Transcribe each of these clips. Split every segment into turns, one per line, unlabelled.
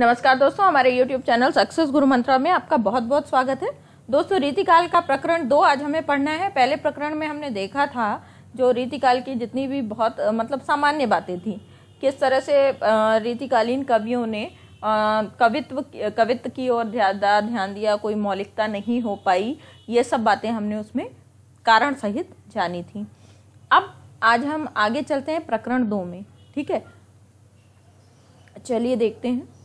नमस्कार दोस्तों हमारे YouTube चैनल सक्सेस गुरु मंत्रा में आपका बहुत बहुत स्वागत है दोस्तों रीतिकाल का प्रकरण दो आज हमें पढ़ना है पहले प्रकरण में हमने देखा था जो रीतिकाल की जितनी भी बहुत मतलब सामान्य बातें थी किस तरह से रीतिकालीन कवियों ने कवित्व कवित्व की ओर ज़्यादा ध्यान दिया कोई मौलिकता नहीं हो पाई ये सब बातें हमने उसमें कारण सहित जानी थी अब आज हम आगे चलते हैं प्रकरण दो में ठीक है चलिए देखते हैं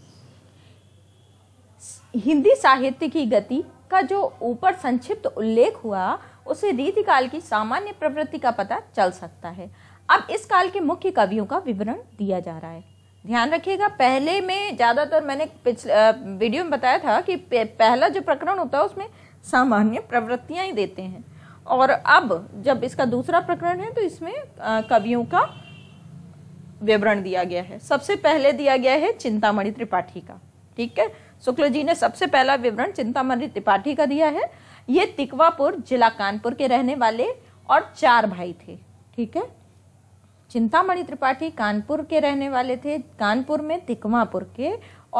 हिंदी साहित्य की गति का जो ऊपर संक्षिप्त उल्लेख हुआ उसे रीतिकाल की सामान्य प्रवृत्ति का पता चल सकता है अब इस काल के मुख्य कवियों का विवरण दिया जा रहा है ध्यान रखिएगा पहले में ज़्यादातर मैंने पिछले वीडियो में बताया था कि पहला जो प्रकरण होता है उसमें सामान्य प्रवृत्तियाँ ही देते हैं और अब जब इसका दूसरा प्रकरण है तो इसमें कवियों का विवरण दिया गया है सबसे पहले दिया गया है चिंतामणि त्रिपाठी का ठीक है शुक्ल जी ने सबसे पहला विवरण चिंतामणि त्रिपाठी का दिया है ये तिकवापुर जिला कानपुर के रहने वाले और चार भाई थे ठीक है चिंतामणि त्रिपाठी कानपुर के रहने वाले थे कानपुर में तिकवापुर के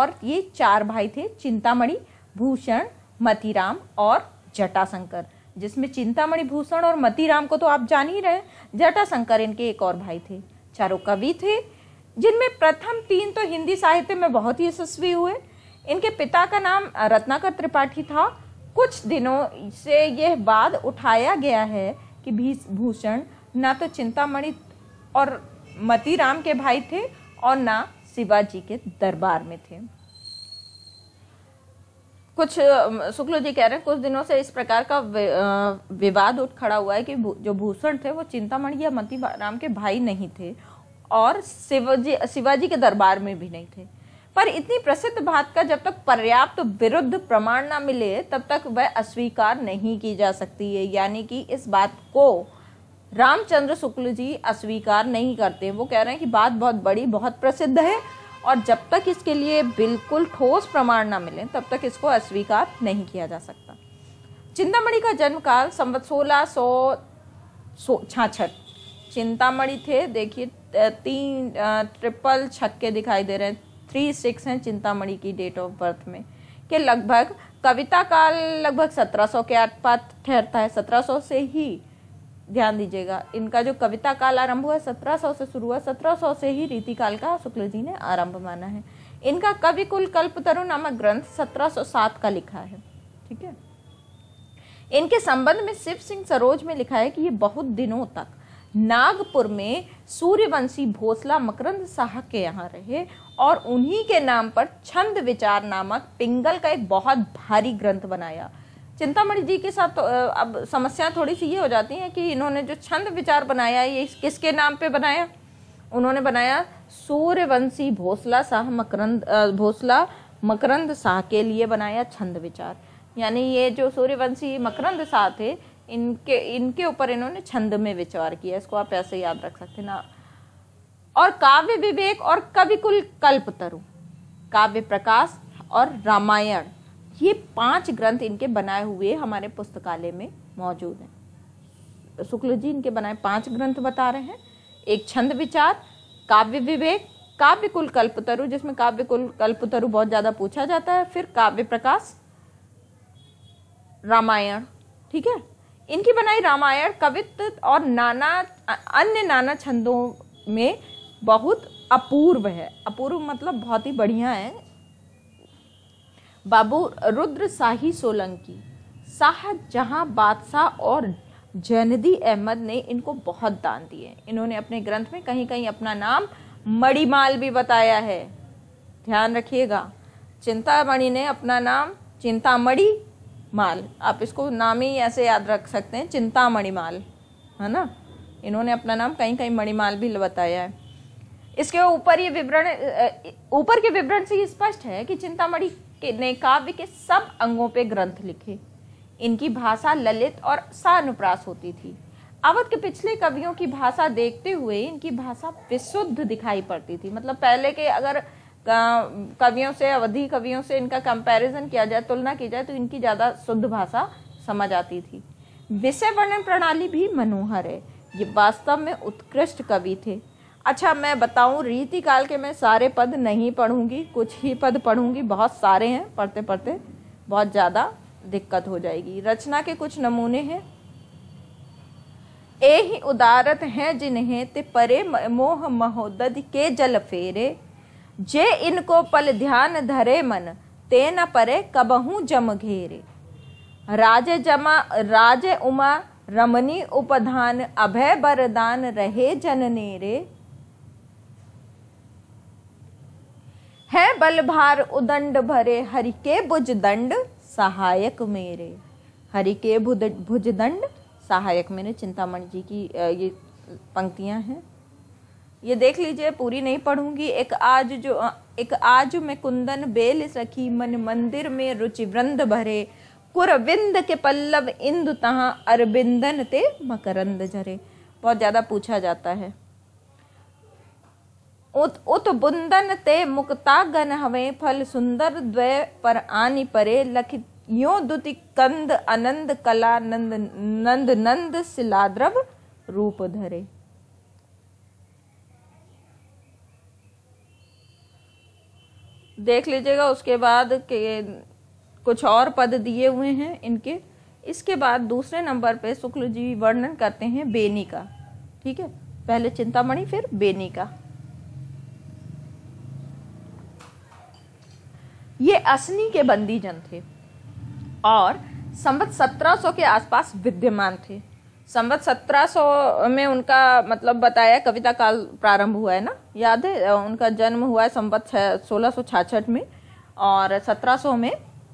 और ये चार भाई थे चिंतामणि भूषण मतीराम और जटाशंकर जिसमें चिंतामणि भूषण और मतीराम को तो आप जान ही रहे जटाशंकर इनके एक और भाई थे चारों कवि थे जिनमें प्रथम तीन तो हिंदी साहित्य में बहुत ही यशस्वी हुए इनके पिता का नाम रत्नाकर त्रिपाठी था कुछ दिनों से यह बात उठाया गया है कि भूषण ना तो चिंतामणि और मती राम के भाई थे और ना शिवाजी के दरबार में थे कुछ शुक्ल जी कह रहे हैं कुछ दिनों से इस प्रकार का विवाद उठ खड़ा हुआ है कि जो भूषण थे वो चिंतामणि या मती राम के भाई नहीं थे और शिवाजी शिवाजी के दरबार में भी नहीं थे पर इतनी प्रसिद्ध बात का जब तक पर्याप्त विरुद्ध प्रमाण ना मिले तब तक वह अस्वीकार नहीं की जा सकती है यानी कि इस बात को रामचंद्र शुक्ल जी अस्वीकार नहीं करते वो कह रहे हैं कि बात बहुत बड़ी बहुत प्रसिद्ध है और जब तक इसके लिए बिल्कुल ठोस प्रमाण ना मिले तब तक इसको अस्वीकार नहीं किया जा सकता चिंतामणि का जन्म काल संवत सोलह सौ सो छाछठ चिंतामणि थे देखिए तीन ट्रिपल छक्के दिखाई दे रहे हैं थ्री सिक्स हैं चिंतामणि की डेट ऑफ बर्थ में के लगभग कविता काल लगभग 1700 के आसपास ठहरता है 1700 से ही ध्यान दीजिएगा इनका जो कविता काल आरंभ हुआ 1700 से शुरू हुआ 1700 से ही रीति काल का शुक्ल जी ने आरंभ माना है इनका कवि कुल कल्प तरु नामक ग्रंथ 1707 का लिखा है ठीक है इनके संबंध में शिव सिंह सरोज में लिखा है कि ये बहुत दिनों तक नागपुर में सूर्यवंशी भोसला मकरंद शाह के यहाँ रहे और उन्हीं के नाम पर छंद विचार नामक पिंगल का एक बहुत भारी ग्रंथ बनाया चिंतामणि जी के साथ तो, अब समस्या थोड़ी सी ये हो जाती है कि इन्होंने जो छंद विचार बनाया ये किसके नाम पे बनाया उन्होंने बनाया सूर्यवंशी भोसला शाह मकरंद भोसला मकरंद शाह के लिए बनाया छंद विचार यानी ये जो सूर्यवंशी मकरंद शाह थे इनके इनके ऊपर इन्होंने छंद में विचार किया इसको आप ऐसे याद रख सकते ना और काव्य विवेक और कवि कुल कल्प तरु काव्य प्रकाश और रामायण ये पांच ग्रंथ इनके बनाए हुए हमारे पुस्तकालय में मौजूद हैं शुक्ल जी इनके बनाए पांच ग्रंथ बता रहे हैं एक छंद विचार काव्य विवेक काव्य कुल कल्पतरु जिसमें काव्य कुल कल्पतरु बहुत ज़्यादा पूछा जाता है फिर काव्य प्रकाश रामायण ठीक है इनकी बनाई रामायण कवित्व और नाना अन्य नाना छंदों में बहुत अपूर्व है अपूर्व मतलब बहुत ही बढ़िया है बाबू रुद्र शाही सोलंकी शाह जहाँ बादशाह और जनदी अहमद ने इनको बहुत दान दिए इन्होंने अपने ग्रंथ में कहीं कहीं अपना नाम मणिमाल भी बताया है ध्यान रखिएगा चिंतामणि ने अपना नाम चिंतामणि माल आप इसको नाम ही ऐसे याद रख सकते हैं चिंता मणिमाल है ना इन्होंने अपना नाम कहीं कहीं मणिमाल भी बताया है इसके ऊपर ये विवरण ऊपर के विवरण से ये स्पष्ट है कि चिंतामणि ने काव्य के सब अंगों पे ग्रंथ लिखे इनकी भाषा ललित और सानुप्रास होती थी अवध के पिछले कवियों की भाषा देखते हुए इनकी भाषा विशुद्ध दिखाई पड़ती थी मतलब पहले के अगर कवियों से अवधि कवियों से इनका कंपैरिजन किया जाए तुलना की जाए तो इनकी ज़्यादा शुद्ध भाषा समझ आती थी विषय वर्णन प्रणाली भी मनोहर है ये वास्तव में उत्कृष्ट कवि थे अच्छा मैं बताऊं रीति काल के मैं सारे पद नहीं पढ़ूंगी कुछ ही पद पढ़ूंगी बहुत सारे हैं पढ़ते पढ़ते बहुत ज़्यादा दिक्कत हो जाएगी रचना के कुछ नमूने हैं ए ही उदारत हैं जिन्हें ते परे मोह महोदद के जल फेरे जे इनको पल ध्यान धरे मन ते न परे कबहू जम घेरे राज जमा राज उमा रमनी उपधान अभय बरदान रहे जन नेरे है बलभार उदंड भरे हरि के दंड सहायक मेरे हरि के दंड सहायक मेरे चिंतामणि जी की ये पंक्तियां हैं ये देख लीजिए पूरी नहीं पढ़ूंगी एक आज जो एक आज में कुंदन बेल सखी मन मंदिर में रुचि वृंद भरे कुरविंद के पल्लव इंदु तहाँ अरबिंदन ते मकरंद झरे बहुत ज़्यादा पूछा जाता है उत उत बुंदन ते गन हवे फल सुंदर द्वे पर आनी परे लख यो दुति कंद अनंद कला नंद नंद नंद शिलाद्रव रूप धरे देख लीजिएगा उसके बाद के कुछ और पद दिए हुए हैं इनके इसके बाद दूसरे नंबर पे शुक्ल जी वर्णन करते हैं बेनी का ठीक है पहले चिंतामणि फिर बेनी का ये असनी के बंदी जन थे और संबत 1700 के आसपास विद्यमान थे संवत सत्रह सौ में उनका मतलब बताया कविता काल प्रारंभ हुआ है ना याद है उनका जन्म हुआ है संवत सोलह में और सत्रह सौ में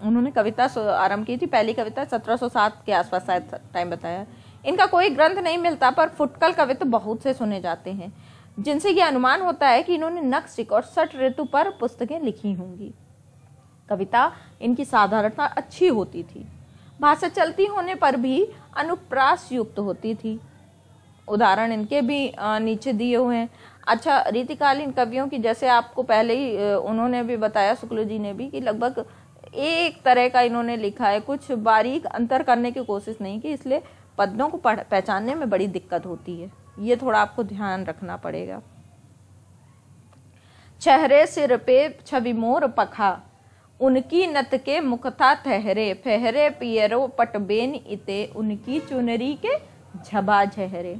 उन्होंने कविता आरंभ की थी पहली कविता सात के आसपास शायद टाइम बताया इनका कोई ग्रंथ नहीं मिलता पर फुटकल कविता तो बहुत से सुने जाते हैं जिनसे ये अनुमान होता है कि इन्होंने नक्सिक और सट ऋतु पर पुस्तकें लिखी होंगी कविता इनकी साधारणता अच्छी होती थी भाषा चलती होने पर भी अनुप्रास युक्त होती थी उदाहरण इनके भी नीचे दिए हुए हैं अच्छा रीतिकालीन कवियों की जैसे आपको पहले ही उन्होंने भी बताया शुक्ल जी ने भी कि लगभग एक तरह का इन्होंने लिखा है कुछ बारीक अंतर करने की कोशिश नहीं की इसलिए पदों को पहचानने में बड़ी दिक्कत होती है ये थोड़ा आपको ध्यान रखना पड़ेगा चेहरे सिर पे छवि मोर पखा उनकी नत के मुखता ठहरे फहरे पियरो पटबेन इते उनकी चुनरी के झबा झहरे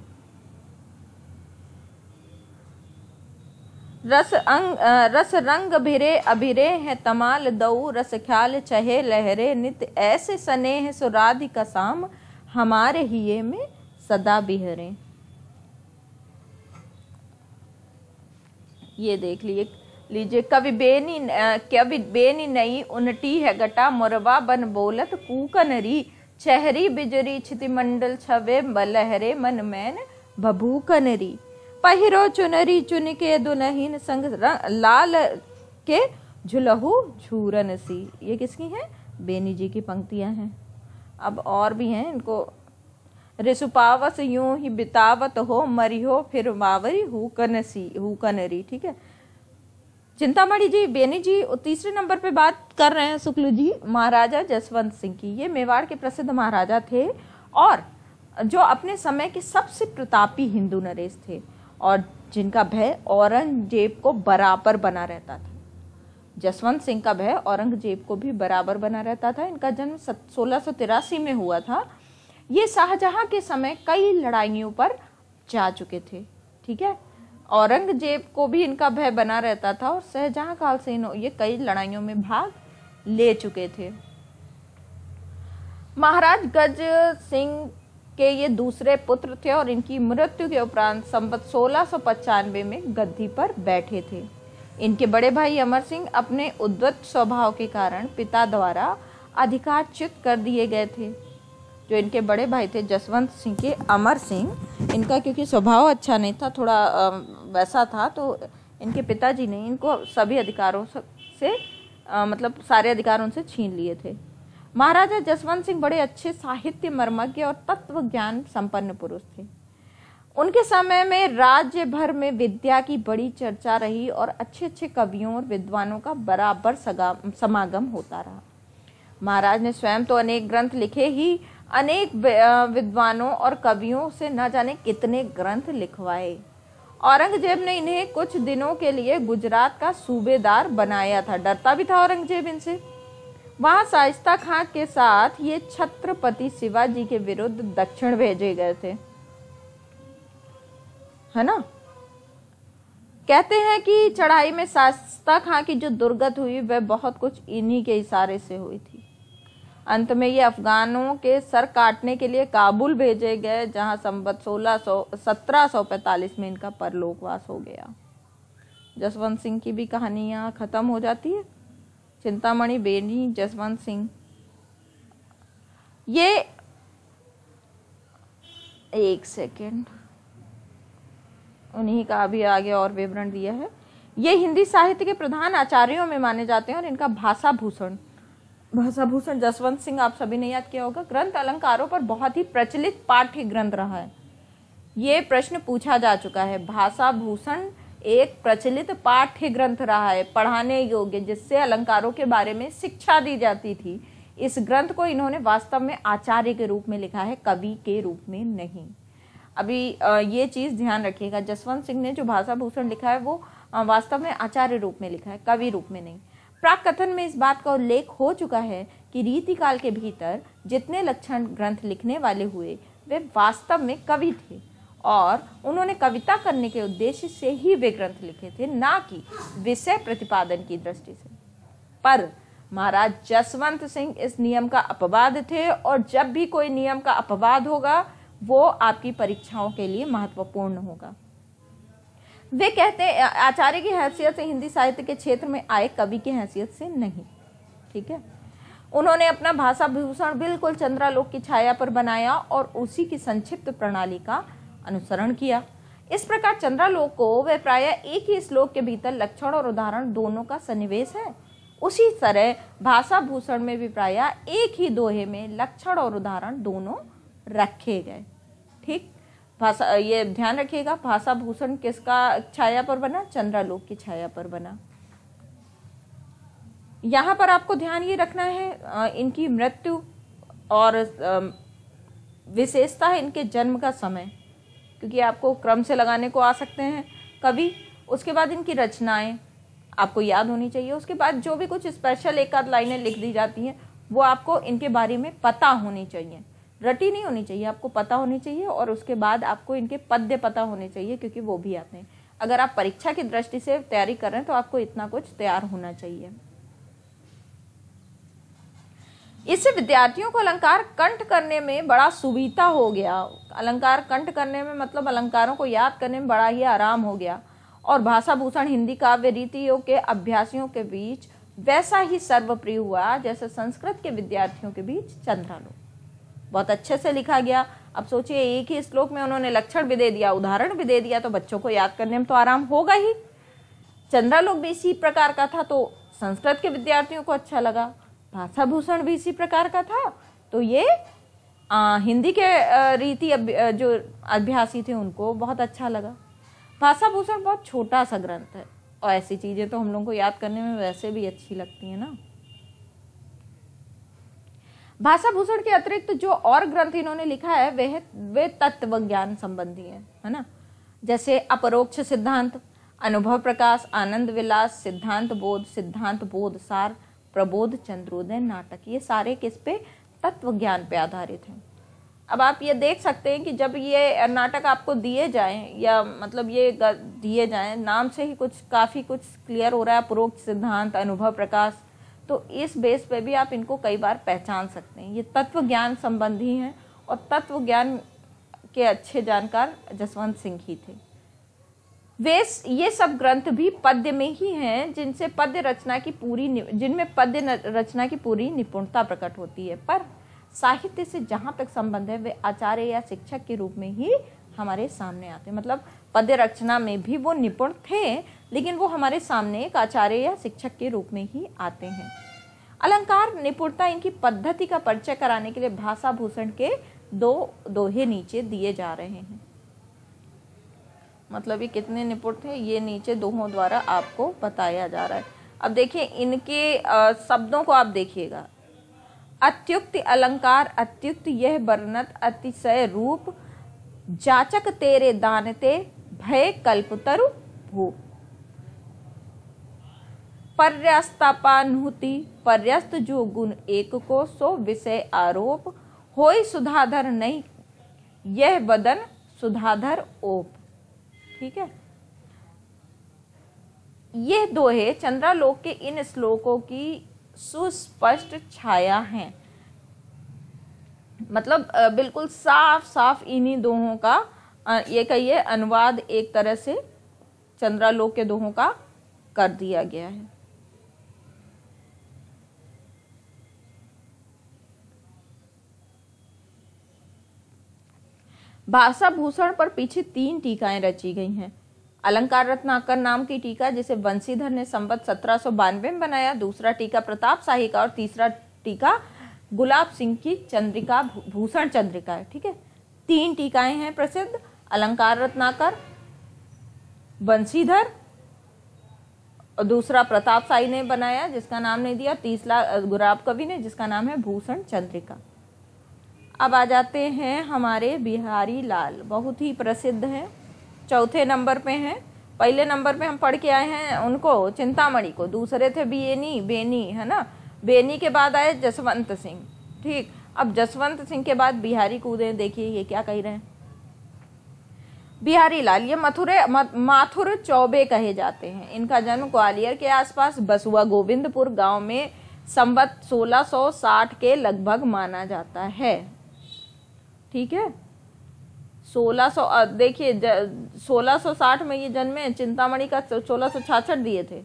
रस अंग रस रंग भिरे अभिरे हैं तमाल दऊ रस ख्याल चहे लहरे नित ऐसे स्नेह सुराधि कसाम हमारे हिये में सदा बिहरे ये देख लिए लीजिए कवि बेनी कवि बेनी नई उनटी है गटा मुरवा बन बोलत कूकनरी चहरी बिजरी मंडल छवे बलहरे मन मैन भभूकनरी पहिरो चुनरी चुन के दुनहीन संग लाल के झुलहू झूरन सी ये किसकी हैं बेनी जी की पंक्तियां हैं अब और भी हैं इनको रिसुपावस यूं ही बितावत हो मरी हो फिर मावरी हुकन सी हुकनरी ठीक है चिंतामणि जी बेनी जी और तीसरे नंबर पे बात कर रहे हैं शुक्ल जी महाराजा जसवंत सिंह की ये मेवाड़ के प्रसिद्ध महाराजा थे और जो अपने समय के सबसे प्रतापी हिंदू नरेश थे और जिनका भय औरंगजेब को बराबर बना रहता था जसवंत सिंह का भय औरंगजेब को भी बराबर बना रहता था इनका जन्म सोलह में हुआ था ये शाहजहाँ के समय कई लड़ाइयों पर जा चुके थे ठीक है औरंगजेब को भी इनका भय बना रहता था और शाहजहाँ काल से इन ये कई लड़ाइयों में भाग ले चुके थे महाराज गज सिंह के ये दूसरे पुत्र थे और इनकी मृत्यु के उपरांत संबत सोलह में गद्दी पर बैठे थे इनके बड़े भाई अमर सिंह अपने उद्वत स्वभाव के कारण पिता द्वारा अधिकार कर दिए गए थे जो इनके बड़े भाई थे जसवंत सिंह के अमर सिंह इनका क्योंकि स्वभाव अच्छा नहीं था थोड़ा वैसा था तो इनके पिताजी ने इनको सभी अधिकारों से मतलब सारे अधिकार उनसे छीन लिए थे महाराजा जसवंत सिंह बड़े अच्छे साहित्य मर्मज्ञ और तत्व ज्ञान संपन्न पुरुष थे उनके समय में राज्य भर में विद्या की बड़ी चर्चा रही और अच्छे अच्छे कवियों और विद्वानों का बराबर समागम होता रहा महाराज ने स्वयं तो अनेक ग्रंथ लिखे ही अनेक विद्वानों और कवियों से न जाने कितने ग्रंथ लिखवाए औरंगजेब ने इन्हें कुछ दिनों के लिए गुजरात का सूबेदार बनाया था डरता भी था औरंगजेब इनसे वहाँ साइस्ता खां के साथ ये छत्रपति शिवाजी के विरुद्ध दक्षिण भेजे गए थे है ना कहते हैं कि चढ़ाई में साइस्ता खां की जो दुर्गत हुई वह बहुत कुछ इन्हीं के इशारे से हुई थी अंत में ये अफगानों के सर काटने के लिए काबुल भेजे गए जहां संबत सोलह सौ सत्रह सौ पैंतालीस में इनका परलोकवास हो गया जसवंत सिंह की भी कहानी यहाँ ख़त्म हो जाती है चिंतामणि बेनी जसवंत सिंह ये एक सेकेंड उन्हीं का अभी आगे और विवरण दिया है ये हिंदी साहित्य के प्रधान आचार्यों में माने जाते हैं और इनका भाषा भूषण भाषाभूषण जसवंत सिंह आप सभी ने याद किया होगा ग्रंथ अलंकारों पर बहुत ही प्रचलित पाठ्य ग्रंथ रहा है ये प्रश्न पूछा जा चुका है भाषा भूषण एक प्रचलित पाठ्य ग्रंथ रहा है पढ़ाने योग्य जिससे अलंकारों के बारे में शिक्षा दी जाती थी इस ग्रंथ को इन्होंने वास्तव में आचार्य के रूप में लिखा है कवि के रूप में नहीं अभी ये चीज़ ध्यान रखिएगा जसवंत सिंह ने जो भाषा भूषण लिखा है वो वास्तव में आचार्य रूप में लिखा है कवि रूप में नहीं प्राक कथन में इस बात का उल्लेख हो चुका है कि रीतिकाल के भीतर जितने लक्षण ग्रंथ लिखने वाले हुए वे वास्तव में कवि थे और उन्होंने कविता करने के उद्देश्य से ही वे ग्रंथ लिखे थे ना कि विषय प्रतिपादन की दृष्टि से पर महाराज जसवंत सिंह इस नियम का अपवाद थे और जब भी कोई नियम का अपवाद होगा वो आपकी परीक्षाओं के लिए महत्वपूर्ण होगा वे कहते आचार्य की हैसियत से हिंदी साहित्य के क्षेत्र में आए कवि की हैसियत से नहीं ठीक है उन्होंने अपना भाषा भूषण बिल्कुल चंद्रालोक की छाया पर बनाया और उसी की संक्षिप्त प्रणाली का अनुसरण किया इस प्रकार चंद्रालोक को वह प्राय एक ही श्लोक के भीतर लक्षण और उदाहरण दोनों का सन्निवेश है उसी तरह भाषा भूषण में भी प्राय एक ही दोहे में लक्षण और उदाहरण दोनों रखे गए ठीक भाषा ये ध्यान रखिएगा भाषा भूषण किसका छाया पर बना चंद्रालोक की छाया पर बना यहाँ पर आपको ध्यान ये रखना है इनकी मृत्यु और विशेषता है इनके जन्म का समय क्योंकि आपको क्रम से लगाने को आ सकते हैं कभी उसके बाद इनकी रचनाएं आपको याद होनी चाहिए उसके बाद जो भी कुछ स्पेशल एक आध लाइनें लिख दी जाती हैं वो आपको इनके बारे में पता होनी चाहिए रटी नहीं होनी चाहिए आपको पता होनी चाहिए और उसके बाद आपको इनके पद्य पता होने चाहिए क्योंकि वो भी आते हैं अगर आप परीक्षा की दृष्टि से तैयारी कर रहे हैं तो आपको इतना कुछ तैयार होना चाहिए इससे विद्यार्थियों को अलंकार कंठ करने में बड़ा सुविधा हो गया अलंकार कंठ करने में मतलब अलंकारों को याद करने में बड़ा ही आराम हो गया और भाषा भूषण हिंदी काव्य रीतियों के अभ्यासियों के बीच वैसा ही सर्वप्रिय हुआ जैसे संस्कृत के विद्यार्थियों के बीच चंद्रालोक बहुत अच्छे से लिखा गया अब सोचिए एक ही श्लोक में उन्होंने लक्षण भी दे दिया उदाहरण भी दे दिया तो बच्चों को याद करने में तो आराम होगा ही चंद्रालोक भी इसी प्रकार का था तो संस्कृत के विद्यार्थियों को अच्छा लगा भाषा भूषण भी इसी प्रकार का था तो ये आ, हिंदी के रीति जो अभ्यासी थे उनको बहुत अच्छा लगा भाषा भूषण बहुत छोटा सा ग्रंथ है और ऐसी चीज़ें तो हम लोगों को याद करने में वैसे भी अच्छी लगती हैं ना भाषा भूषण के अतिरिक्त जो और ग्रंथ इन्होंने लिखा है वे वे तत्व ज्ञान संबंधी है है ना जैसे अपरोक्ष सिद्धांत अनुभव प्रकाश आनंद विलास सिद्धांत बोध सिद्धांत बोध सार प्रबोध चंद्रोदय नाटक ये सारे किस पे तत्व ज्ञान पे आधारित हैं अब आप ये देख सकते हैं कि जब ये नाटक आपको दिए जाएं या मतलब ये दिए जाएं नाम से ही कुछ काफ़ी कुछ क्लियर हो रहा है अपरोक्ष सिद्धांत अनुभव प्रकाश तो इस बेस पे भी आप इनको कई बार पहचान सकते हैं ये तत्व ज्ञान संबंधी हैं और तत्व ज्ञान के अच्छे जानकार जसवंत सिंह ही थे वे ये सब ग्रंथ भी पद्य में ही हैं जिनसे पद्य रचना की पूरी जिनमें पद्य रचना की पूरी निपुणता प्रकट होती है पर साहित्य से जहाँ तक संबंध है वे आचार्य या शिक्षक के रूप में ही हमारे सामने आते हैं मतलब पद्य रचना में भी वो निपुण थे लेकिन वो हमारे सामने एक आचार्य या शिक्षक के रूप में ही आते हैं अलंकार निपुणता इनकी पद्धति का परिचय कराने के लिए भाषा भूषण के दो दोहे नीचे दिए जा रहे हैं मतलब ये कितने निपुण थे ये नीचे दोहों द्वारा आपको बताया जा रहा है अब देखिए इनके शब्दों को आप देखिएगा अत्युक्त अलंकार अत्युक्त यह वर्णत अतिशय रूप जाचक तेरे दानते भय कल्पतरु भू पर्यस्तापानुति पर्यस्त जो गुण एक को सो विषय आरोप होई सुधाधर नहीं यह बदन सुधाधर ओप ठीक है यह दोहे चंद्रालोक के इन श्लोकों की सुस्पष्ट छाया है मतलब बिल्कुल साफ साफ इन्हीं दोहों का ये कहिए अनुवाद एक तरह से चंद्रालोक के दोहों का कर दिया गया है भाषा भूषण पर पीछे तीन टीकाएं रची गई हैं अलंकार रत्नाकर नाम की टीका जिसे बंशीधर ने संबत सत्रह में बनाया दूसरा टीका प्रताप शाही का और तीसरा टीका गुलाब सिंह की चंद्रिका भूषण चंद्रिका है ठीक है तीन टीकाएं हैं प्रसिद्ध अलंकार रत्नाकर बंशीधर और दूसरा प्रताप साई ने बनाया जिसका नाम नहीं दिया तीसरा गुराब कवि ने जिसका नाम है भूषण चंद्रिका अब आ जाते हैं हमारे बिहारी लाल बहुत ही प्रसिद्ध हैं चौथे नंबर पे हैं पहले नंबर पे हम पढ़ के आए हैं उनको चिंतामणि को दूसरे थे बेनी बेनी है ना बेनी के बाद आए जसवंत सिंह ठीक अब जसवंत सिंह के बाद बिहारी कूदे देखिए ये क्या कह रहे हैं बिहारी लाल ये मथुरे माथुर चौबे कहे जाते हैं इनका जन्म ग्वालियर के आसपास बसुआ गोविंदपुर गांव में संवत 1660 के लगभग माना जाता है ठीक है 1600 देखिए 1660 में ये जन्मे चिंतामणि का सोलह दिए थे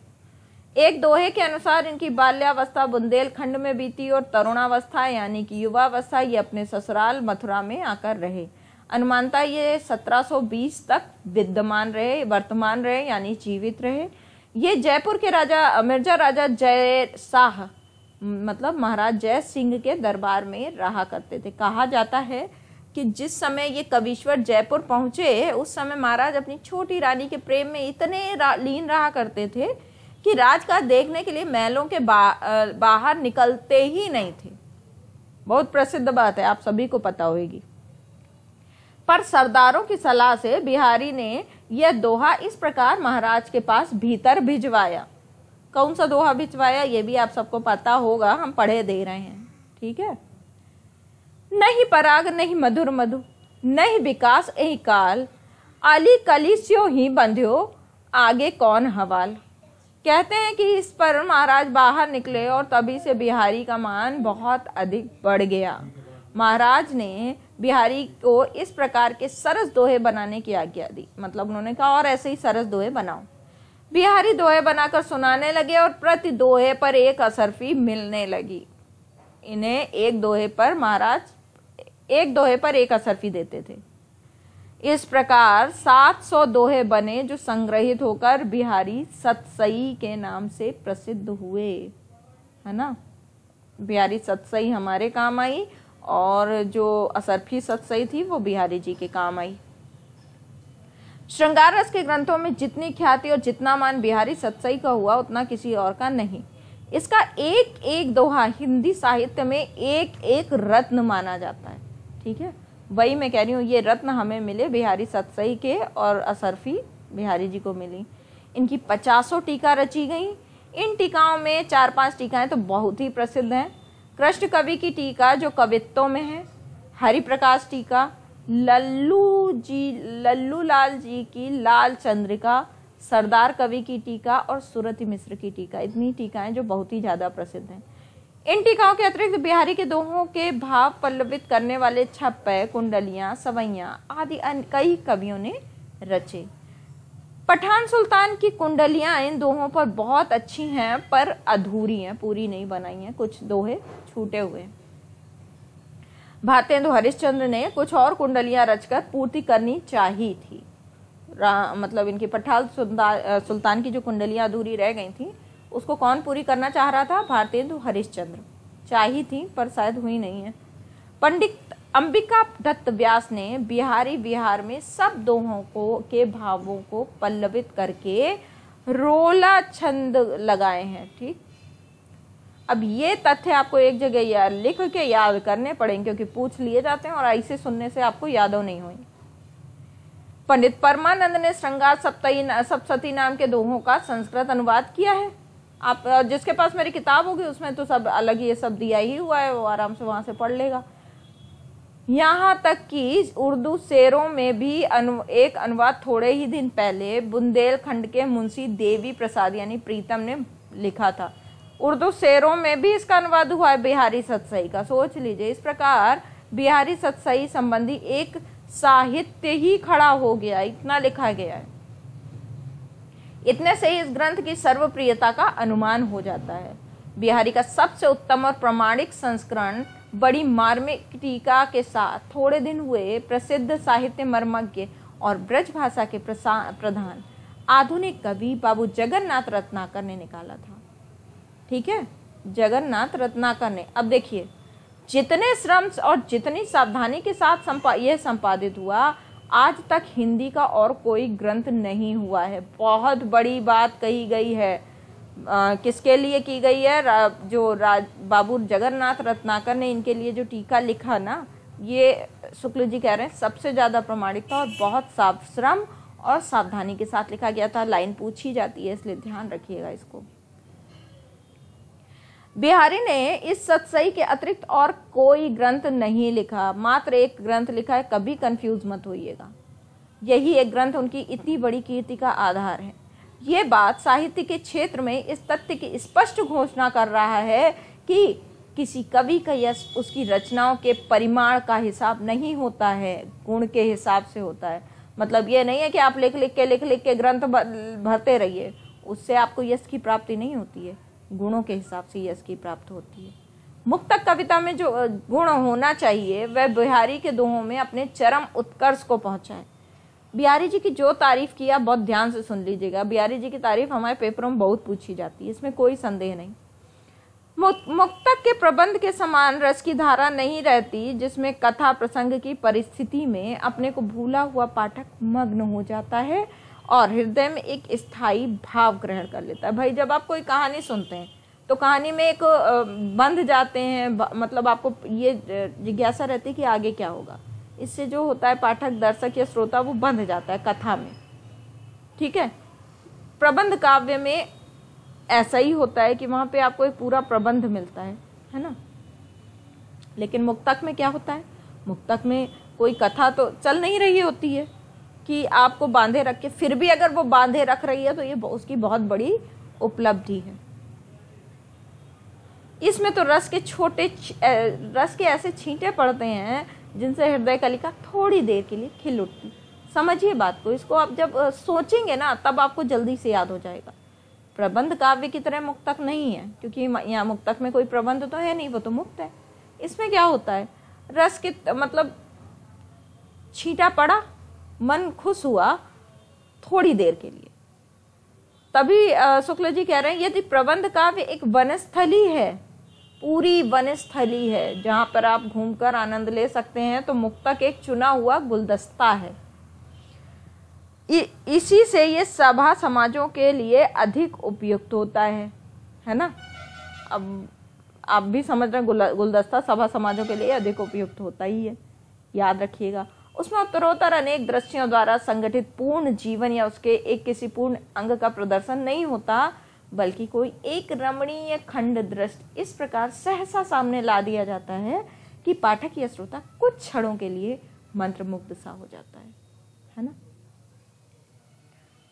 एक दोहे के अनुसार इनकी बाल्यावस्था बुंदेलखंड में बीती और तरुणावस्था यानी कि युवावस्था ये अपने ससुराल मथुरा में आकर रहे अनुमानता ये 1720 तक विद्यमान रहे वर्तमान रहे यानी जीवित रहे ये जयपुर के राजा मिर्जा राजा जय शाह मतलब महाराज जय सिंह के दरबार में रहा करते थे कहा जाता है कि जिस समय ये कविश्वर जयपुर पहुंचे उस समय महाराज अपनी छोटी रानी के प्रेम में इतने लीन रहा करते थे कि का देखने के लिए महलों के बा, बाहर निकलते ही नहीं थे बहुत प्रसिद्ध बात है आप सभी को पता होगी पर सरदारों की सलाह से बिहारी ने यह दोहा इस प्रकार महाराज के पास भीतर भिजवाया कौन सा दोहा भिजवाया ये भी आप सबको पता होगा हम पढ़े दे रहे हैं ठीक है नहीं पराग नहीं मधुर मधु नहीं विकास एही काल अली कली स्यो ही बंध्यो आगे कौन हवाल कहते हैं कि इस पर महाराज बाहर निकले और तभी से बिहारी का मान बहुत अधिक बढ़ गया महाराज ने बिहारी को इस प्रकार के सरस दोहे बनाने की आज्ञा दी मतलब उन्होंने कहा और ऐसे ही सरस दोहे बनाओ बिहारी दोहे बनाकर सुनाने लगे और प्रति दोहे पर एक असरफी मिलने लगी इन्हें एक दोहे पर महाराज एक दोहे पर एक असरफी देते थे इस प्रकार 700 दोहे बने जो संग्रहित होकर बिहारी सतसई के नाम से प्रसिद्ध हुए है ना बिहारी सतसई हमारे काम आई और जो असरफी सतसई थी वो बिहारी जी के काम आई श्रृंगार रस के ग्रंथों में जितनी ख्याति और जितना मान बिहारी सतसई का हुआ उतना किसी और का नहीं इसका एक एक दोहा हिंदी साहित्य में एक एक रत्न माना जाता है ठीक है वही मैं कह रही हूँ ये रत्न हमें मिले बिहारी सतसई के और असरफी बिहारी जी को मिली इनकी पचासों टीका रची गई इन टीकाओं में चार पांच टीकाएं तो बहुत ही प्रसिद्ध हैं कृष्ण कवि की टीका जो कवित्तों में है हरिप्रकाश टीका लल्लू जी लल्लू लाल जी की लाल चंद्रिका सरदार कवि की टीका और सुरति मिश्र की टीका इतनी टीकाएं जो बहुत ही ज़्यादा प्रसिद्ध हैं इन टीकाओं के अतिरिक्त बिहारी के दोहों के भाव पल्लवित करने वाले छप्पे कुंडलियां सवैया आदि कई कवियों ने रचे पठान सुल्तान की कुंडलियां इन दोहों पर बहुत अच्छी हैं पर अधूरी हैं पूरी नहीं बनाई हैं कुछ दोहे छूटे हुए तो हरिश्चंद्र ने कुछ और कुंडलियां रचकर पूर्ति करनी चाहिए थी मतलब इनकी पठान सुल्तान की जो कुंडलियां अधूरी रह गई थी उसको कौन पूरी करना चाह रहा था भारतेंदु हरिश्चंद्र चाही थी पर शायद हुई नहीं है पंडित अंबिका दत्त व्यास ने बिहारी बिहार में सब दोहों को के भावों को पल्लवित करके रोला छंद लगाए हैं ठीक अब ये तथ्य आपको एक जगह या लिख के याद करने पड़ेंगे क्योंकि पूछ लिए जाते हैं और ऐसे सुनने से आपको यादव नहीं हुई पंडित परमानंद ने श्रृंगार सप्तई सप्तती नाम के दोहों का संस्कृत अनुवाद किया है आप जिसके पास मेरी किताब होगी उसमें तो सब अलग ये सब दिया ही हुआ है वो आराम से वहाँ से पढ़ लेगा यहाँ तक कि उर्दू शेरों में भी अनु, एक अनुवाद थोड़े ही दिन पहले बुंदेलखंड के मुंशी देवी प्रसाद यानी प्रीतम ने लिखा था उर्दू शेरों में भी इसका अनुवाद हुआ है बिहारी सतसई का सोच लीजिए इस प्रकार बिहारी सतसई संबंधी एक साहित्य ही खड़ा हो गया इतना लिखा गया है इतने से ही इस ग्रंथ की सर्वप्रियता का अनुमान हो जाता है बिहारी का सबसे उत्तम और प्रमाणिक संस्करण बड़ी मार्मिक टीका के साथ थोड़े दिन हुए प्रसिद्ध साहित्य मर्मज्ञ और ब्रज भाषा के प्रधान आधुनिक कवि बाबू जगन्नाथ रत्नाकर ने निकाला था ठीक है जगन्नाथ रत्नाकर ने अब देखिए जितने श्रम और जितनी सावधानी के साथ संपा यह संपादित हुआ आज तक हिंदी का और कोई ग्रंथ नहीं हुआ है बहुत बड़ी बात कही गई है आ, किसके लिए की गई है रा, जो राज बाबू जगन्नाथ रत्नाकर ने इनके लिए जो टीका लिखा ना ये शुक्ल जी कह रहे हैं सबसे ज़्यादा प्रमाणिक था और बहुत साफ श्रम और सावधानी के साथ लिखा गया था लाइन पूछी जाती है इसलिए ध्यान रखिएगा इसको बिहारी ने इस सत्सई के अतिरिक्त और कोई ग्रंथ नहीं लिखा मात्र एक ग्रंथ लिखा है कभी कंफ्यूज मत होइएगा यही एक ग्रंथ उनकी इतनी बड़ी कीर्ति का आधार है ये बात साहित्य के क्षेत्र में इस तथ्य की स्पष्ट घोषणा कर रहा है कि किसी कवि का यश उसकी रचनाओं के परिमाण का हिसाब नहीं होता है गुण के हिसाब से होता है मतलब ये नहीं है कि आप लिख लिख के लिख लिख के ग्रंथ भरते रहिए उससे आपको यश की प्राप्ति नहीं होती है गुणों के हिसाब से यश की प्राप्त होती है मुक्तक कविता में जो गुण होना चाहिए वह बिहारी के दोहों में अपने चरम उत्कर्ष को पहुंचा बिहारी जी की जो तारीफ किया बहुत ध्यान से सुन लीजिएगा बिहारी जी की तारीफ हमारे पेपरों में बहुत पूछी जाती है इसमें कोई संदेह नहीं मुक्तक के प्रबंध के समान रस की धारा नहीं रहती जिसमें कथा प्रसंग की परिस्थिति में अपने को भूला हुआ पाठक मग्न हो जाता है और हृदय में एक स्थायी भाव ग्रहण कर लेता है भाई जब आप कोई कहानी सुनते हैं तो कहानी में एक बंध जाते हैं मतलब आपको ये जिज्ञासा रहती है कि आगे क्या होगा इससे जो होता है पाठक दर्शक या श्रोता वो बंध जाता है कथा में ठीक है प्रबंध काव्य में ऐसा ही होता है कि वहाँ पे आपको एक पूरा प्रबंध मिलता है है ना लेकिन मुक्तक में क्या होता है मुक्तक में कोई कथा तो चल नहीं रही होती है कि आपको बांधे रख के फिर भी अगर वो बांधे रख रही है तो ये उसकी बहुत बड़ी उपलब्धि है इसमें तो रस के छोटे रस के ऐसे छींटे पड़ते हैं जिनसे हृदय कलिका थोड़ी देर के लिए खिल उठती समझिए बात को इसको आप जब सोचेंगे ना तब आपको जल्दी से याद हो जाएगा प्रबंध काव्य की तरह मुक्तक नहीं है क्योंकि यहाँ मुक्तक में कोई प्रबंध तो है नहीं वो तो मुक्त है इसमें क्या होता है रस के मतलब छीटा पड़ा मन खुश हुआ थोड़ी देर के लिए तभी शुक्ल जी कह रहे हैं यदि प्रबंध काव्य एक वनस्थली है पूरी वनस्थली है जहाँ पर आप घूमकर आनंद ले सकते हैं तो मुक्तक एक चुना हुआ गुलदस्ता है इ, इसी से ये सभा समाजों के लिए अधिक उपयुक्त होता है है ना अब आप भी समझ रहे हैं गुलदस्ता सभा समाजों के लिए अधिक उपयुक्त होता ही है याद रखिएगा उसमें उत्तरोत्तर अनेक दृश्यों द्वारा संगठित पूर्ण जीवन या उसके एक किसी पूर्ण अंग का प्रदर्शन नहीं होता बल्कि कोई एक रमणीय खंड दृष्ट इस प्रकार सहसा सामने ला दिया जाता है कि पाठक या श्रोता कुछ क्षणों के लिए मंत्रमुग्ध सा हो जाता है है ना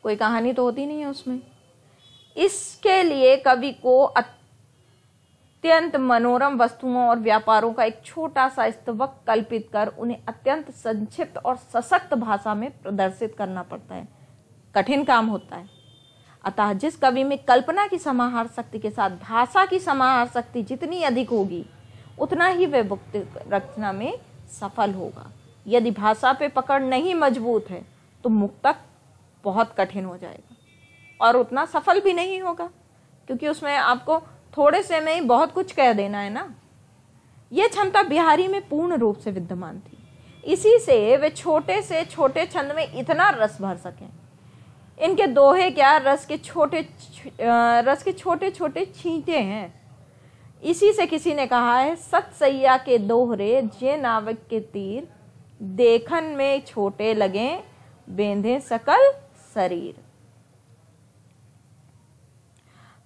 कोई कहानी तो होती नहीं है उसमें इसके लिए कवि को अत्यंत मनोरम वस्तुओं और व्यापारों का एक छोटा सा स्तवक कल्पित कर उन्हें अत्यंत संक्षिप्त और सशक्त भाषा में प्रदर्शित करना पड़ता है कठिन काम होता है अतः जिस कवि में कल्पना की समाहार शक्ति के साथ भाषा की समाहार शक्ति जितनी अधिक होगी उतना ही वह भुक्त रचना में सफल होगा यदि भाषा पे पकड़ नहीं मजबूत है तो मुक्तक बहुत कठिन हो जाएगा और उतना सफल भी नहीं होगा क्योंकि उसमें आपको थोड़े से में ही बहुत कुछ कह देना है ना यह क्षमता बिहारी में पूर्ण रूप से विद्यमान थी इसी से वे छोटे से छोटे छंद में इतना रस भर सकें इनके दोहे क्या रस के छोटे रस के छोटे छोटे छींटे हैं इसी से किसी ने कहा है सतसैया के दोहरे जे नावक के तीर देखन में छोटे लगें बेंधे सकल शरीर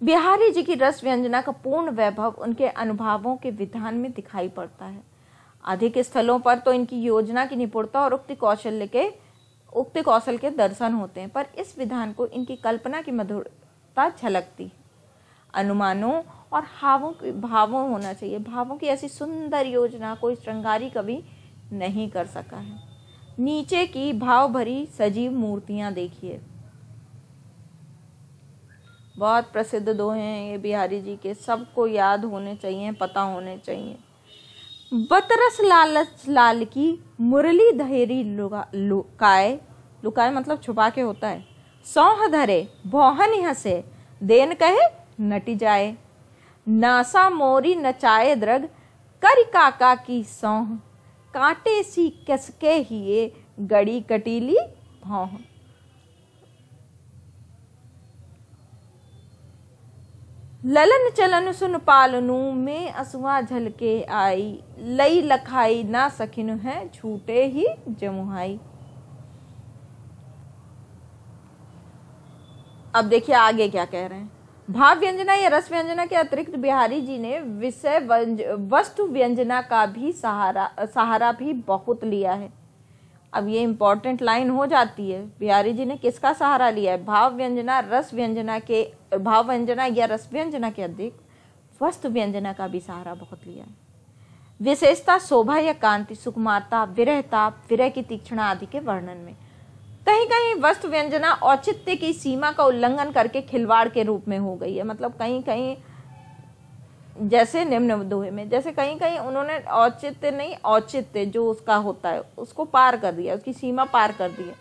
बिहारी जी की रस व्यंजना का पूर्ण वैभव उनके अनुभवों के विधान में दिखाई पड़ता है अधिक स्थलों पर तो इनकी योजना की निपुणता और उक्ति कौशल के उक्ति कौशल के दर्शन होते हैं पर इस विधान को इनकी कल्पना की मधुरता झलकती है अनुमानों और हावों के भावों होना चाहिए भावों की ऐसी सुंदर योजना कोई श्रृंगारी कवि नहीं कर सका है नीचे की भाव भरी सजीव मूर्तियाँ देखिए बहुत प्रसिद्ध दोहे हैं ये बिहारी जी के सबको याद होने चाहिए पता होने चाहिए बतरस लालच लाल की मुरली धहेरी लुकाए लुकाए मतलब छुपा के होता है सौह धरे भौहन हंसे देन कहे नटी जाए नासा मोरी नचाए द्रग कर काका की सौह कांटे सी कसके ही गड़ी कटीली भौह ललन चलन सुन पालनु में असुआ झलके आई लई लखाई ना सखिन है झूठे ही जमुहाई अब देखिए आगे क्या कह रहे हैं भाव व्यंजना या रस व्यंजना के अतिरिक्त बिहारी जी ने विषय वस्तु व्यंजना का भी सहारा सहारा भी बहुत लिया है अब ये इम्पॉर्टेंट लाइन हो जाती है बिहारी जी ने किसका सहारा लिया है भाव व्यंजना रस व्यंजना के भाव व्यंजना या रस व्यंजना के अधिक वस्तु व्यंजना का भी सहारा बहुत लिया है विशेषता शोभा या कांति सुकुमारता विरहता विरह की तीक्ष्णा आदि के वर्णन में कहीं कहीं वस्तु व्यंजना औचित्य की सीमा का उल्लंघन करके खिलवाड़ के रूप में हो गई है मतलब कहीं कहीं जैसे निम्न दोहे में जैसे कहीं कहीं उन्होंने औचित्य नहीं औचित्य जो उसका होता है उसको पार कर दिया उसकी सीमा पार कर दी है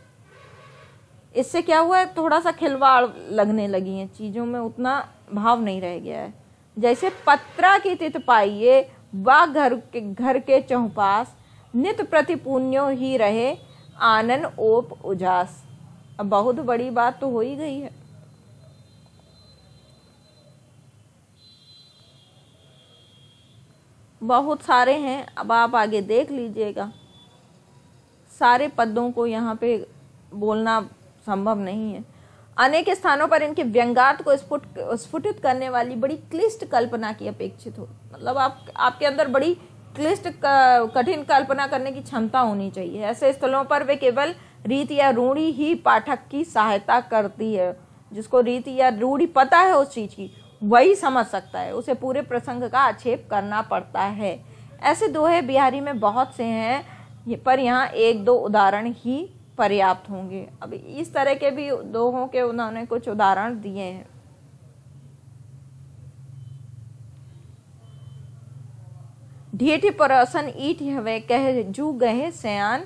इससे क्या हुआ है थोड़ा सा खिलवाड़ लगने लगी हैं चीज़ों में उतना भाव नहीं रह गया है जैसे पत्रा की तित पाइए व घर के घर के चौपास नित प्रतिपुण्यो ही रहे आनन ओप उजास अब बहुत बड़ी बात तो हो ही गई है बहुत सारे हैं अब आप आगे देख लीजिएगा सारे पदों को यहाँ पे बोलना संभव नहीं है अनेक स्थानों पर इनके व्यंगार्थ को स्फुट स्फुटित करने वाली बड़ी क्लिष्ट कल्पना की अपेक्षित हो मतलब आप आपके अंदर बड़ी क्लिष्ट कठिन कल्पना करने की क्षमता होनी चाहिए ऐसे स्थलों पर वे केवल रीत या रूढ़ी ही पाठक की सहायता करती है जिसको रीत या रूढ़ी पता है उस चीज़ की वही समझ सकता है उसे पूरे प्रसंग का आक्षेप करना पड़ता है ऐसे दोहे बिहारी में बहुत से हैं पर यहाँ एक दो उदाहरण ही पर्याप्त होंगे अब इस तरह के भी दोहों के उन्होंने कुछ उदाहरण दिए हैं ढेठी परसन ईट हवे कह जू गहे सयान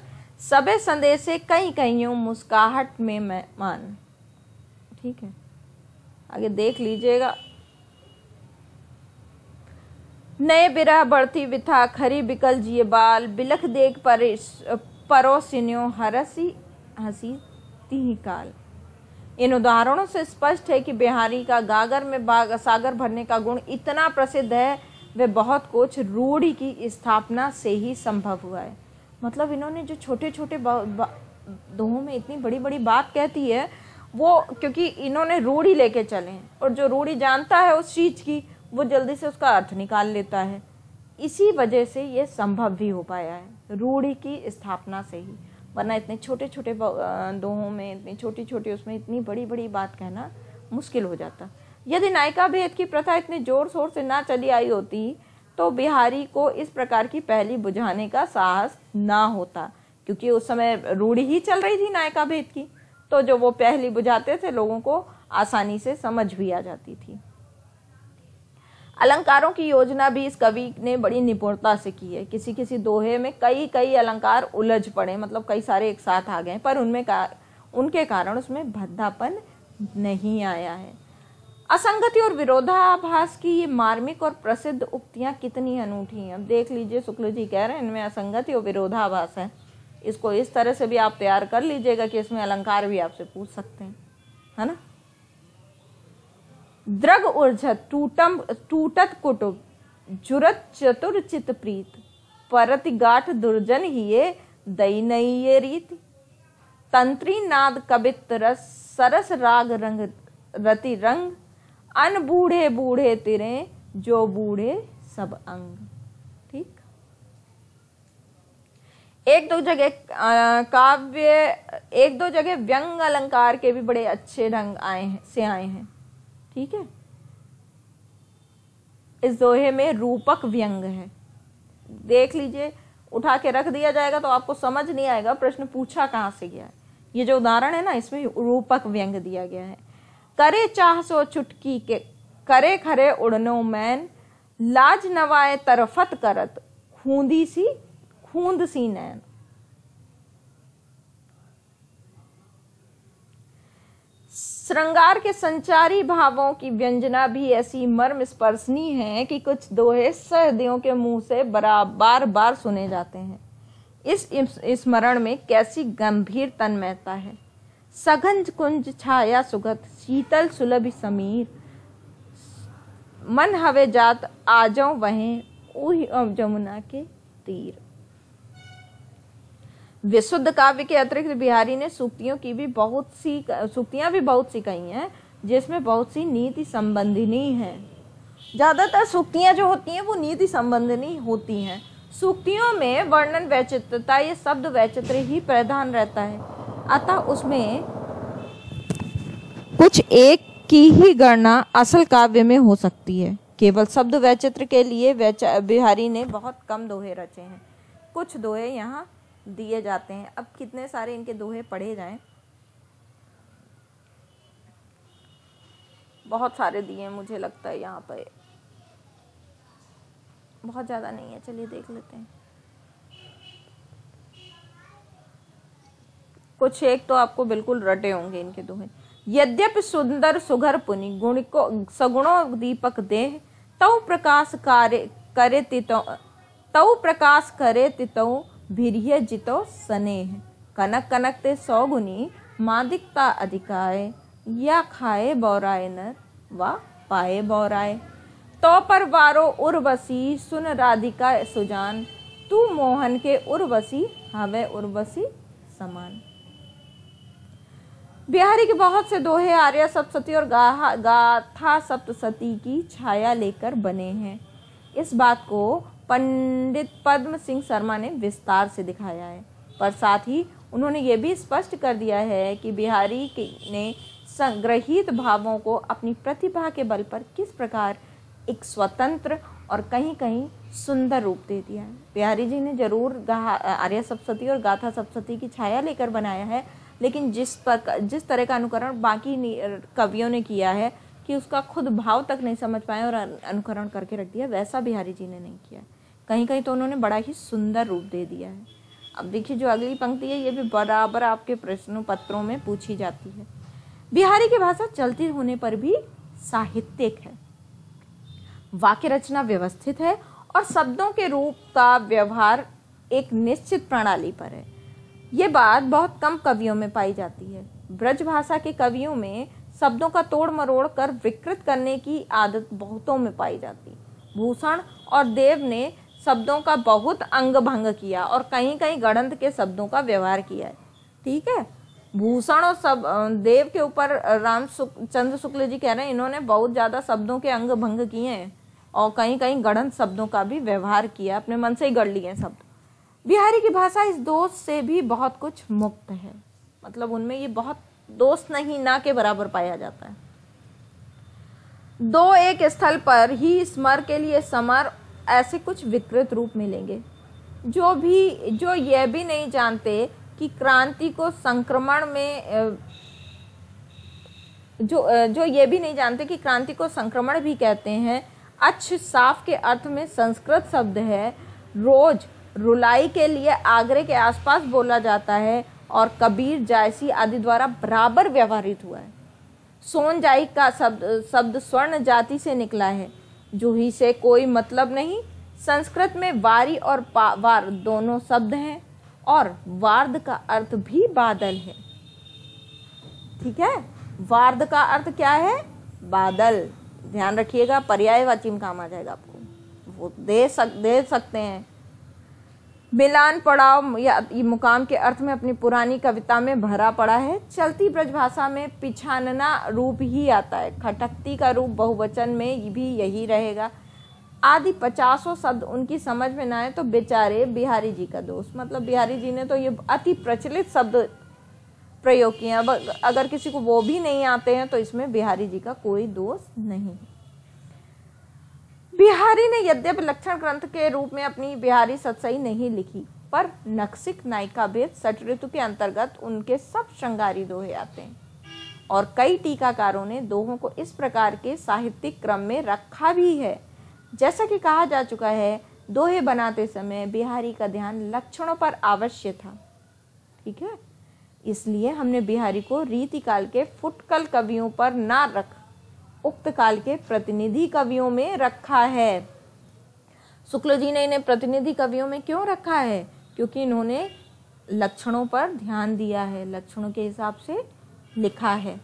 सबे से कई कहीं मुस्काहट में मान ठीक है आगे देख लीजिएगा नए बिरह बढ़ती विथा खरी बिकल जिये बाल बिलख देख पर परोसिन्यो हरसी हसी तीही काल इन उदाहरणों से स्पष्ट है कि बिहारी का गागर में बाग सागर भरने का गुण इतना प्रसिद्ध है वे बहुत कुछ रूढ़ी की स्थापना से ही संभव हुआ है मतलब इन्होंने जो छोटे छोटे दोहों में इतनी बड़ी बड़ी बात कहती है वो क्योंकि इन्होंने रूढ़ी लेके चले और जो रूढ़ी जानता है उस चीज़ की वो जल्दी से उसका अर्थ निकाल लेता है इसी वजह से ये संभव भी हो पाया है रूढ़ी की स्थापना से ही वरना इतने छोटे छोटे दोहों में इतनी छोटी छोटी उसमें इतनी बड़ी बड़ी बात कहना मुश्किल हो जाता यदि नायिका भेद की प्रथा इतने जोर शोर से ना चली आई होती तो बिहारी को इस प्रकार की पहली बुझाने का साहस ना होता क्योंकि उस समय रूढ़ी ही चल रही थी नायिका भेद की तो जो वो पहली बुझाते थे लोगों को आसानी से समझ भी आ जाती थी अलंकारों की योजना भी इस कवि ने बड़ी निपुणता से की है किसी किसी दोहे में कई कई अलंकार उलझ पड़े मतलब कई सारे एक साथ आ गए पर उनमें का, उनके कारण उसमें भद्दापन नहीं आया है असंगति और विरोधाभास की ये मार्मिक और प्रसिद्ध उक्तियाँ कितनी अनूठी हैं अब देख लीजिए शुक्ल जी कह रहे हैं इनमें असंगति और विरोधाभास है इसको इस तरह से भी आप तैयार कर लीजिएगा कि इसमें अलंकार भी आपसे पूछ सकते हैं है ना द्रग ऊर्जत टूटम टूटत कुटुब जुरत चतुर चित प्रीत परत गाठ दुर्जन हिये दई नई ये तंत्री नाद कबित रस सरस राग रंग रति रंग अन बूढ़े बूढ़े तिरे जो बूढ़े सब अंग ठीक एक दो जगह काव्य एक दो जगह व्यंग अलंकार के भी बड़े अच्छे ढंग आए हैं से आए हैं ठीक है इस दोहे में रूपक व्यंग है देख लीजिए उठा के रख दिया जाएगा तो आपको समझ नहीं आएगा प्रश्न पूछा कहाँ से गया है ये जो उदाहरण है ना इसमें रूपक व्यंग दिया गया है करे चाह सो चुटकी के करे खरे उड़नो मैन लाज नवाए तरफत करत खूंदी सी खूंद सी नैन श्रृंगार के संचारी भावों की व्यंजना भी ऐसी मर्म स्पर्शनी है कि कुछ दोहे सहदियों के मुंह से बराबर बार सुने जाते हैं इस स्मरण में कैसी गंभीर तन्मयता है सघंज कुंज छाया सुगत शीतल सुलभ समीर मन हवे जात आजो वहें जमुना के तीर विशुद्ध काव्य के अतिरिक्त बिहारी ने सूक्तियों की भी बहुत सी सूक्तियाँ भी बहुत सी कही हैं जिसमें बहुत सी नीति संबंधिनी हैं ज़्यादातर सूक्तियाँ जो होती हैं वो नीति संबंधिनी होती हैं सूक्तियों में वर्णन वैचित्रता ये शब्द वैचित्र ही प्रधान रहता है अतः उसमें कुछ एक की ही गणना असल काव्य में हो सकती है केवल शब्द वैचित्र के लिए बिहारी ने बहुत कम दोहे रचे हैं कुछ दोहे यहाँ दिए जाते हैं अब कितने सारे इनके दोहे पढ़े जाएं बहुत सारे दिए मुझे लगता है यहाँ पर बहुत ज़्यादा नहीं है चलिए देख लेते हैं कुछ एक तो आपको बिल्कुल रटे होंगे इनके दोहे यद्यप सुंदर सुघर पुनि गुण को सगुणो दीपक देह तव प्रकाश कार्य करे तितव तव प्रकाश करे तितौ भिर्य जितो स्नेह कनक कनक ते सौगुनी मादिकता अधिकाय या खाए बौराय नर व पाए बौराय तो पर वारो उर्वसी सुन राधिका सुजान तू मोहन के उर्वसी हवे उर्वसी समान बिहारी के बहुत से दोहे आर्य सप्तसती और गाथा सप्तसती की छाया लेकर बने हैं इस बात को पंडित पद्म सिंह शर्मा ने विस्तार से दिखाया है पर साथ ही उन्होंने ये भी स्पष्ट कर दिया है कि बिहारी ने संग्रहित भावों को अपनी प्रतिभा के बल पर किस प्रकार एक स्वतंत्र और कहीं कहीं सुंदर रूप दे दिया है बिहारी जी ने जरूर आर्य सप्सती और गाथा सप्सती की छाया लेकर बनाया है लेकिन जिस पर जिस तरह का अनुकरण बाकी कवियों ने किया है कि उसका खुद भाव तक नहीं समझ पाए और अनुकरण करके रख दिया वैसा बिहारी जी ने नहीं किया कहीं कहीं तो उन्होंने बड़ा ही सुंदर रूप दे दिया है अब देखिए जो अगली पंक्ति है ये भी बराबर आपके प्रश्नों पत्रों में पूछी जाती है बिहारी की भाषा चलती होने पर भी साहित्यिक है वाक्य रचना व्यवस्थित है और शब्दों के रूप का व्यवहार एक निश्चित प्रणाली पर है ये बात बहुत कम कवियों में पाई जाती है ब्रज भाषा के कवियों में शब्दों का तोड़ मरोड़ कर विकृत करने की आदत बहुतों में पाई जाती भूषण और देव ने शब्दों का बहुत अंग भंग किया और कहीं कहीं गणंत के शब्दों का व्यवहार किया है ठीक है भूषण और सब देव के ऊपर राम सुक, चंद्र शुक्ल जी कह रहे हैं इन्होंने बहुत ज़्यादा शब्दों के अंग भंग किए हैं और कहीं कहीं गणंत शब्दों का भी व्यवहार किया अपने मन से ही गढ़ लिए शब्द बिहारी की भाषा इस दोष से भी बहुत कुछ मुक्त है मतलब उनमें ये बहुत दोष नहीं ना के बराबर पाया जाता है दो एक स्थल पर ही स्मर के लिए समर ऐसे कुछ विकृत रूप मिलेंगे जो भी जो यह भी नहीं जानते कि क्रांति को संक्रमण में जो जो ये भी नहीं जानते कि क्रांति को संक्रमण भी कहते हैं अच्छ साफ के अर्थ में संस्कृत शब्द है रोज रुलाई के लिए आगरे के आसपास बोला जाता है और कबीर जायसी आदि द्वारा बराबर व्यवहारित हुआ है सोन जाई का शब्द शब्द स्वर्ण जाति से निकला है जूही से कोई मतलब नहीं संस्कृत में वारी और वार दोनों शब्द हैं और वार्द का अर्थ भी बादल है ठीक है वार्द का अर्थ क्या है बादल ध्यान रखिएगा पर्यायवाची में काम आ जाएगा आपको वो दे सक दे सकते हैं मिलान पड़ाव या मुकाम के अर्थ में अपनी पुरानी कविता में भरा पड़ा है चलती ब्रजभाषा में पिछानना रूप ही आता है खटकती का रूप बहुवचन में भी यही रहेगा आदि पचासों शब्द उनकी समझ में ना आए तो बेचारे बिहारी जी का दोष मतलब बिहारी जी ने तो ये अति प्रचलित शब्द प्रयोग किए अब अगर किसी को वो भी नहीं आते हैं तो इसमें बिहारी जी का कोई दोष नहीं है बिहारी ने यद्यप लक्षण ग्रंथ के रूप में अपनी बिहारी सत्सई नहीं लिखी पर नक्सिक नायिका भेद सट ऋतु के अंतर्गत उनके सब श्रृंगारी दोहे आते हैं और कई टीकाकारों ने दोहों को इस प्रकार के साहित्यिक क्रम में रखा भी है जैसा कि कहा जा चुका है दोहे बनाते समय बिहारी का ध्यान लक्षणों पर अवश्य था ठीक है इसलिए हमने बिहारी को रीतिकाल के फुटकल कवियों पर ना रखा उक्त काल के प्रतिनिधि कवियों में रखा है शुक्ल जी ने इन्हें प्रतिनिधि कवियों में क्यों रखा है क्योंकि इन्होंने लक्षणों पर ध्यान दिया है लक्षणों के हिसाब से लिखा है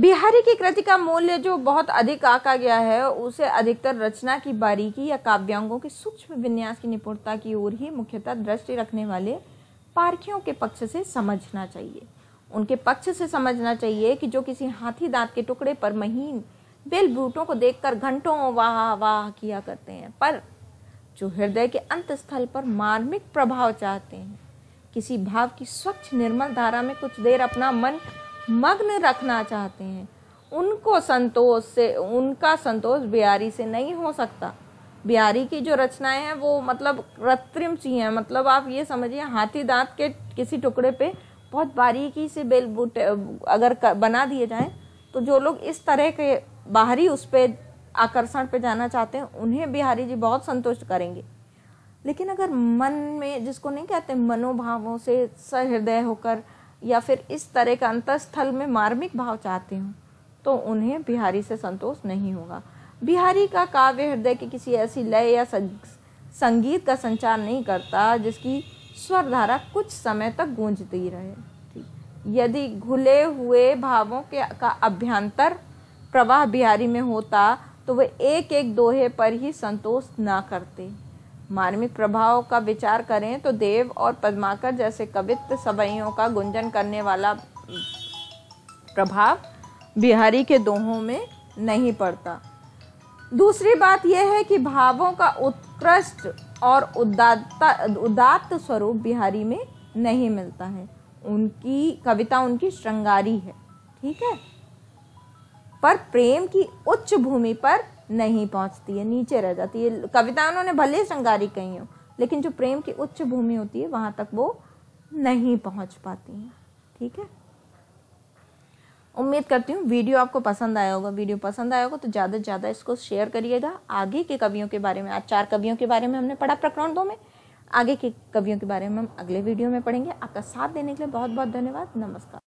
बिहारी की कृति का मूल्य जो बहुत अधिक आका गया है उसे अधिकतर रचना की बारीकी या काव्यांगों के सूक्ष्म विन्यास की निपुणता की ओर ही मुख्यतः दृष्टि रखने वाले पारखियों के पक्ष से समझना चाहिए उनके पक्ष से समझना चाहिए कि जो किसी हाथी दांत के टुकड़े पर महीन बेल बूटों को देखकर घंटों वाह वाह किया करते हैं पर जो हृदय के अंत स्थल पर मार्मिक प्रभाव चाहते हैं किसी भाव की स्वच्छ निर्मल धारा में कुछ देर अपना मन मग्न रखना चाहते हैं उनको संतोष से उनका संतोष बिहारी से नहीं हो सकता बिहारी की जो रचनाएं हैं वो मतलब कृत्रिम सी हैं मतलब आप ये समझिए हाथी दांत के किसी टुकड़े पे बहुत बारीकी से बेल बूटे अगर बना दिए जाएं तो जो लोग इस तरह के बाहरी उस पर आकर्षण पे जाना चाहते हैं उन्हें बिहारी जी बहुत संतुष्ट करेंगे लेकिन अगर मन में जिसको नहीं कहते मनोभावों से सहृदय होकर या फिर इस तरह का अंतस्थल में मार्मिक भाव चाहते हों तो उन्हें बिहारी से संतोष नहीं होगा बिहारी का काव्य हृदय की किसी ऐसी लय या संगीत का संचार नहीं करता जिसकी स्वर धारा कुछ समय तक गूंजती रहे यदि घुले हुए भावों के का अभ्यंतर प्रवाह बिहारी में होता तो वे एक एक दोहे पर ही संतोष ना करते मार्मिक प्रभाव का विचार करें तो देव और पद्माकर जैसे कवित्त सवैयों का गुंजन करने वाला प्रभाव बिहारी के दोहों में नहीं पड़ता दूसरी बात यह है कि भावों का उत्कृष्ट और उदात्ता उदात्त स्वरूप बिहारी में नहीं मिलता है उनकी कविता उनकी श्रृंगारी है ठीक है पर प्रेम की उच्च भूमि पर नहीं पहुंचती है नीचे रह जाती है कविता उन्होंने भले श्रृंगारी कही हो लेकिन जो प्रेम की उच्च भूमि होती है वहां तक वो नहीं पहुंच पाती है ठीक है उम्मीद करती हूँ वीडियो आपको पसंद आया होगा वीडियो पसंद आया होगा तो ज़्यादा से ज़्यादा इसको शेयर करिएगा आगे के कवियों के बारे में आज चार कवियों के बारे में हमने पढ़ा प्रकरण दो में आगे के कवियों के बारे में हम अगले वीडियो में पढ़ेंगे आपका साथ देने के लिए बहुत बहुत धन्यवाद नमस्कार